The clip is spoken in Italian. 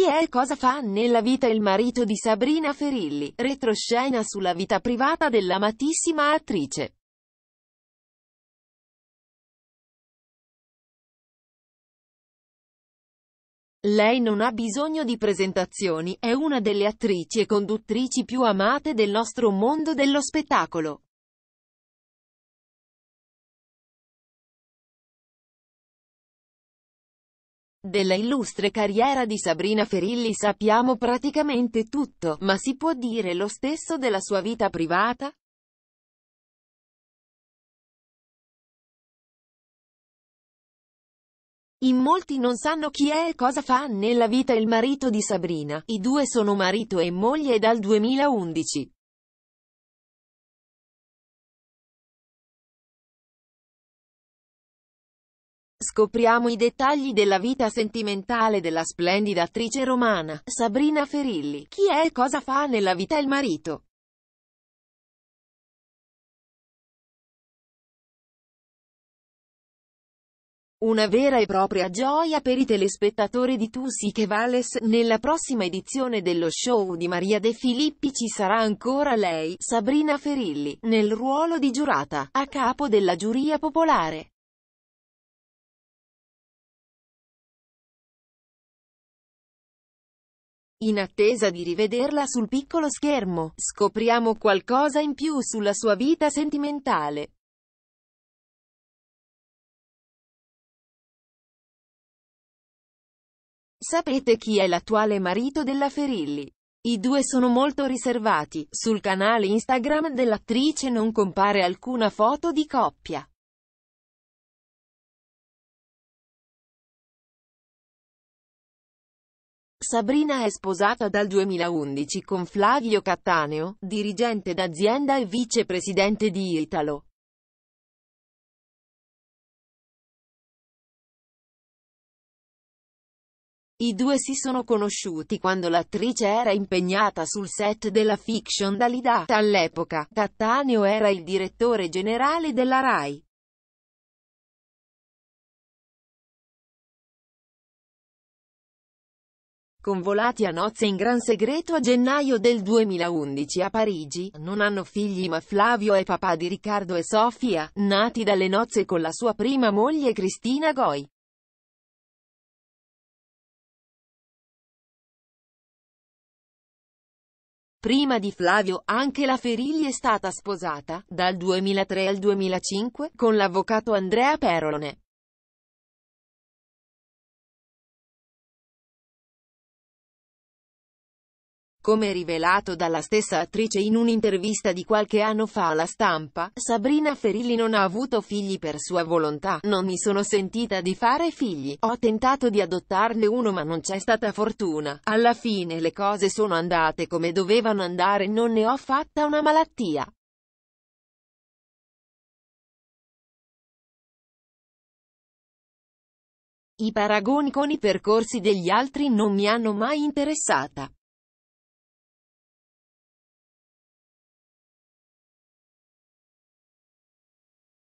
Chi è e cosa fa nella vita il marito di Sabrina Ferilli? Retroscena sulla vita privata dell'amatissima attrice. Lei non ha bisogno di presentazioni, è una delle attrici e conduttrici più amate del nostro mondo dello spettacolo. Della illustre carriera di Sabrina Ferilli sappiamo praticamente tutto, ma si può dire lo stesso della sua vita privata? In molti non sanno chi è e cosa fa nella vita il marito di Sabrina. I due sono marito e moglie dal 2011. Scopriamo i dettagli della vita sentimentale della splendida attrice romana, Sabrina Ferilli. Chi è e cosa fa nella vita il marito? Una vera e propria gioia per i telespettatori di Tussi che Vales, nella prossima edizione dello show di Maria De Filippi ci sarà ancora lei, Sabrina Ferilli, nel ruolo di giurata, a capo della giuria popolare. In attesa di rivederla sul piccolo schermo, scopriamo qualcosa in più sulla sua vita sentimentale. Sapete chi è l'attuale marito della Ferilli? I due sono molto riservati, sul canale Instagram dell'attrice non compare alcuna foto di coppia. Sabrina è sposata dal 2011 con Flavio Cattaneo, dirigente d'azienda e vicepresidente di Italo. I due si sono conosciuti quando l'attrice era impegnata sul set della fiction Dalida. All'epoca, Cattaneo era il direttore generale della RAI. convolati a nozze in gran segreto a gennaio del 2011 a Parigi, non hanno figli ma Flavio è papà di Riccardo e Sofia, nati dalle nozze con la sua prima moglie Cristina Goi. Prima di Flavio, anche la Ferilli è stata sposata, dal 2003 al 2005, con l'avvocato Andrea Perolone. Come rivelato dalla stessa attrice in un'intervista di qualche anno fa alla stampa, Sabrina Ferilli non ha avuto figli per sua volontà, non mi sono sentita di fare figli, ho tentato di adottarne uno ma non c'è stata fortuna, alla fine le cose sono andate come dovevano andare e non ne ho fatta una malattia. I paragoni con i percorsi degli altri non mi hanno mai interessata.